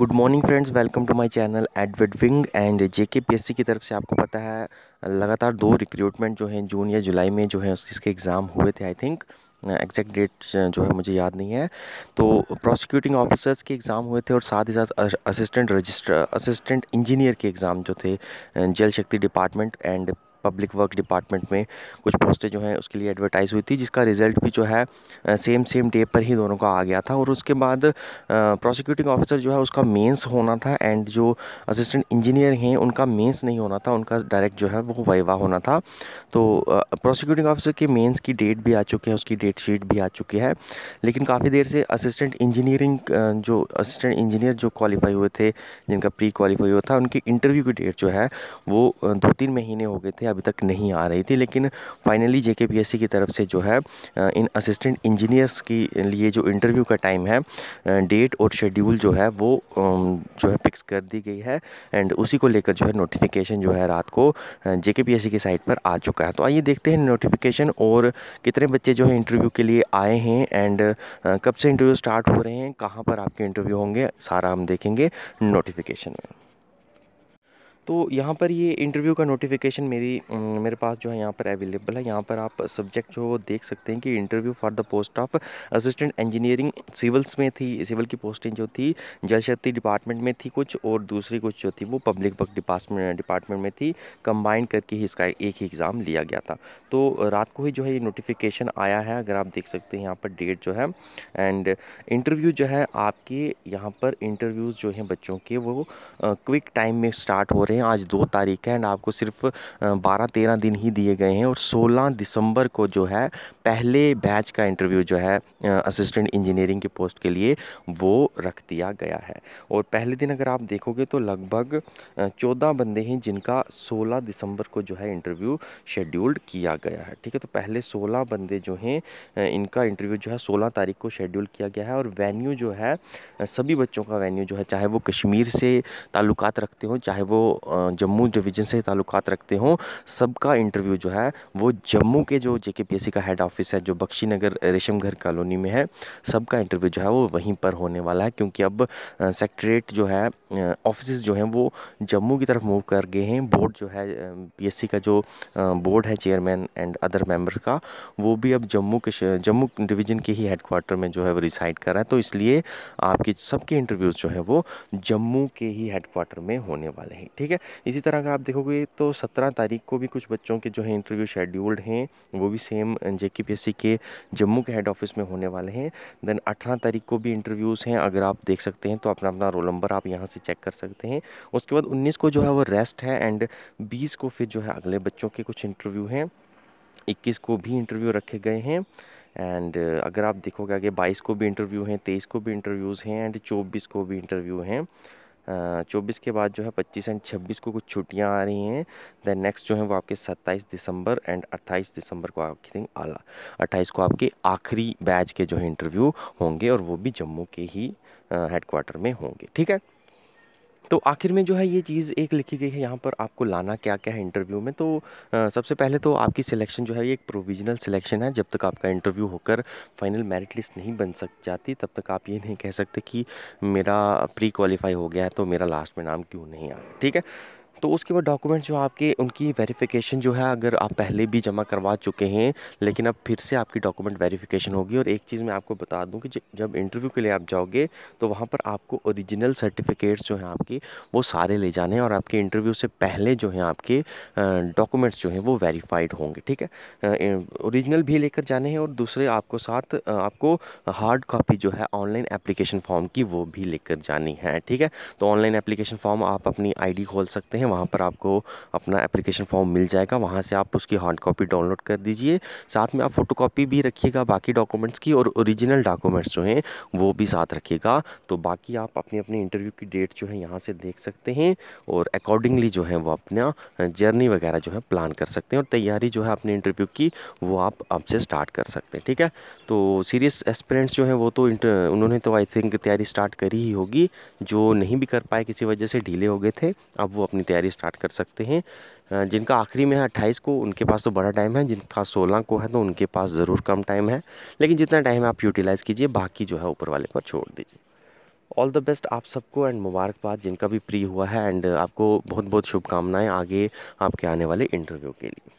good morning friends welcome to my channel Edward wing and JKPSC पीएससी की तरफ से आपको पता है लगातार दो रिक्रूटमेंट जो हैं जून या जुलाई में जो है उसके एग्ज़ाम हुए थे आई थिंक एग्जैक्ट डेट जो है मुझे याद नहीं है तो प्रोसिक्यूटिंग ऑफिसर्स के एग्ज़ाम हुए थे और साथ ही साथ असिस्टेंट रजिस्टर असिस्टेंट इंजीनियर के एग्ज़ाम जो थे Jal Shakti department and public work department में कुछ पोस्टें जो हैं उसके लिए एडवर्टाइज़ हुई थी जिसका रिज़ल्ट भी जो है सेम सेम डे पर ही दोनों का आ गया था और उसके बाद प्रोसिक्यूटिंग ऑफिसर जो है उसका मेंस होना था एंड जो असिस्टेंट इंजीनियर हैं उनका मेंस नहीं होना था उनका डायरेक्ट जो है वो वाइवा होना था तो प्रोसिक्यूटिंग ऑफिसर के मेन्स की डेट भी आ चुकी है उसकी डेट शीट भी आ चुकी है लेकिन काफ़ी देर से असिस्टेंट इंजीनियरिंग जो असिस्टेंट इंजीनियर जो क्वालिफाई हुए थे जिनका प्री क्वालिफाई हुआ था उनकी इंटरव्यू की डेट जो है वो दो तीन महीने हो गए थे अभी तक नहीं आ रही थी लेकिन फाइनली जे की तरफ से जो है इन असिस्टेंट इंजीनियर्स के लिए जो इंटरव्यू का टाइम है डेट और शेड्यूल जो है वो जो है फिक्स कर दी गई है एंड उसी को लेकर जो है नोटिफिकेशन जो है रात को जे की साइट पर आ चुका है तो आइए देखते हैं नोटिफिकेशन और कितने बच्चे जो है इंटरव्यू के लिए आए हैं एंड कब से इंटरव्यू स्टार्ट हो रहे हैं कहाँ पर आपके इंटरव्यू होंगे सारा हम देखेंगे नोटिफिकेशन में तो यहाँ पर ये इंटरव्यू का नोटिफिकेशन मेरी मेरे पास जो है यहाँ पर अवेलेबल है यहाँ पर आप सब्जेक्ट जो देख सकते हैं कि interview for the post of assistant engineering civils में थी सिविल की पोस्टिंग जो थी जल शक्ति डिपार्टमेंट में थी कुछ और दूसरी कुछ जो थी वो पब्लिक वर्क डिपार्टमेंट में थी कंबाइन करके ही इसका एक ही एग्ज़ाम लिया गया था तो रात को ही जो है ये नोटिफिकेशन आया है अगर आप देख सकते हैं यहाँ पर डेट जो है एंड इंटरव्यू जो है आपके यहाँ पर इंटरव्यूज़ जो हैं बच्चों के वो क्विक टाइम में स्टार्ट हो रहे हैं हैं आज दो तारीख है एंड आपको सिर्फ बारह तेरह दिन ही दिए गए हैं और सोलह दिसंबर को जो है पहले बैच का इंटरव्यू जो है असिस्टेंट इंजीनियरिंग के पोस्ट के लिए वो रख दिया गया है और पहले दिन अगर आप देखोगे तो लगभग चौदह बंदे हैं जिनका सोलह दिसंबर को जो है इंटरव्यू शेड्यूल्ड किया गया है ठीक है तो पहले सोलह बंदे जो हैं इनका इंटरव्यू जो है सोलह तारीख को शेड्यूल किया गया है और वेन्यू जो है सभी बच्चों का वेन्यू जो है चाहे वो कश्मीर से ताल्लुकात रखते हों चाहे वो जम्मू डिवीज़न से ताल्लुक़ रखते हों सबका इंटरव्यू जो है वो जम्मू के जो जे का हेड ऑफिस है जो बख्शी नगर घर कॉलोनी में है सबका इंटरव्यू जो है वो वहीं पर होने वाला है क्योंकि अब सेक्ट्रेट जो है ऑफिस जो हैं वो जम्मू की तरफ मूव कर गए हैं बोर्ड जो है पी का जो बोर्ड है चेयरमैन एंड अदर मेम्बर का वो भी अब जम्मू के जम्मू डिवीज़न के ही हेडकोार्टर में जो है वो रिसाइड कर रहा है तो इसलिए आपके सबके इंटरव्यूज़ जो है वो जम्मू के ही हेडकोार्टर में होने वाले हैं ठीक है है इसी तरह का आप देखोगे तो सत्रह तारीख को भी कुछ बच्चों के जो है इंटरव्यू शेड्यूल्ड हैं वो भी सेम जे के जम्मू के हेड ऑफिस में होने वाले हैं देन अठारह तारीख को भी इंटरव्यूज़ हैं अगर आप देख सकते हैं तो अपना अपना रोल नंबर आप यहाँ से चेक कर सकते हैं उसके बाद उन्नीस को जो है वो रेस्ट है एंड बीस को फिर जो है अगले बच्चों के कुछ इंटरव्यू हैं इक्कीस को भी इंटरव्यू रखे गए हैं एंड अगर आप देखोगे आगे बाईस को भी इंटरव्यू हैं तेईस को भी इंटरव्यूज़ हैं एंड चौबीस को भी इंटरव्यू हैं चौबीस के बाद जो है पच्चीस एंड छब्बीस को कुछ छुट्टियाँ आ रही हैं दैन नेक्स्ट जो है वो आपके सत्ताईस दिसंबर एंड अट्ठाईस दिसंबर को आपकी थिंक आला अट्ठाईस को आपके आखिरी बैच के जो है इंटरव्यू होंगे और वो भी जम्मू के ही हेडक्वार्टर में होंगे ठीक है तो आखिर में जो है ये चीज़ एक लिखी गई है यहाँ पर आपको लाना क्या क्या है इंटरव्यू में तो आ, सबसे पहले तो आपकी सिलेक्शन जो है ये एक प्रोविजनल सिलेक्शन है जब तक आपका इंटरव्यू होकर फाइनल मेरिट लिस्ट नहीं बन सक जाती तब तक आप ये नहीं कह सकते कि मेरा प्री क्वालिफाई हो गया है तो मेरा लास्ट में नाम क्यों नहीं आया ठीक है तो उसके बाद डॉक्यूमेंट्स जो आपके उनकी वेरिफिकेशन जो है अगर आप पहले भी जमा करवा चुके हैं लेकिन अब फिर से आपकी डॉक्यूमेंट वेरिफिकेशन होगी और एक चीज़ मैं आपको बता दूं कि जब इंटरव्यू के लिए आप जाओगे तो वहाँ पर आपको ओरिजिनल सर्टिफिकेट्स जो हैं आपके वो सारे ले जाने हैं और आपके इंटरव्यू से पहले जो हैं आपके डॉक्यूमेंट्स जो हैं वो वेरीफाइड होंगे ठीक है औरिजिनल भी लेकर जाने हैं और दूसरे आपको साथ आपको हार्ड कॉपी जो है ऑनलाइन एप्लीकेशन फॉर्म की वो भी लेकर जानी है ठीक है तो ऑनलाइन एप्लीकेशन फॉर्म आप अपनी आईडी खोल सकते हैं वहाँ पर आपको अपना एप्लीकेशन फॉर्म मिल जाएगा वहाँ से आप उसकी हार्ड कॉपी डाउनलोड कर दीजिए साथ में आप कॉपी भी रखिएगा बाकी डॉक्यूमेंट्स की और ओरिजिनल डॉक्यूमेंट्स जो हैं वो भी साथ रखिएगा तो बाकी आप अपने अपने इंटरव्यू की डेट जो है यहाँ से देख सकते हैं और अकॉर्डिंगली जो है वो अपना जर्नी वगैरह जो है प्लान कर सकते हैं और तैयारी जो है अपने इंटरव्यू की वो आप अब से स्टार्ट कर सकते हैं ठीक है तो सीरियस एस्पिरेंट्स जो हैं वो तो उन्होंने तो आई थिंक तैयारी स्टार्ट करी ही होगी जो नहीं भी कर पाए किसी वजह से ढीले हो गए थे अब वो अपनी तैयारी तैयारी स्टार्ट कर सकते हैं जिनका आखिरी में है अट्ठाईस को उनके पास तो बड़ा टाइम है जिनका सोलह को है तो उनके पास ज़रूर कम टाइम है लेकिन जितना टाइम आप यूटिलाइज़ कीजिए बाकी जो है ऊपर वाले पर छोड़ दीजिए ऑल द बेस्ट आप सबको एंड मुबारकबाद जिनका भी प्री हुआ है एंड आपको बहुत बहुत शुभकामनाएं आगे आपके आने वाले इंटरव्यू के लिए